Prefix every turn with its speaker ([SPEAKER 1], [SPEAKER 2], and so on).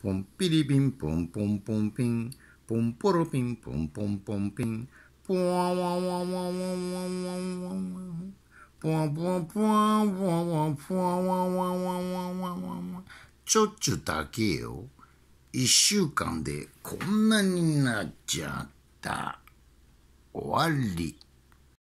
[SPEAKER 1] ポンピリピンポンポンポンピン、ポンポロピンポンポ
[SPEAKER 2] ンポンピン、
[SPEAKER 3] ポワワワワワワワワワン、ポワポワポワワワポワワワワワワワ
[SPEAKER 2] ちょっちゅ
[SPEAKER 4] だけよ。一週間でこんなになっちゃった。終わり。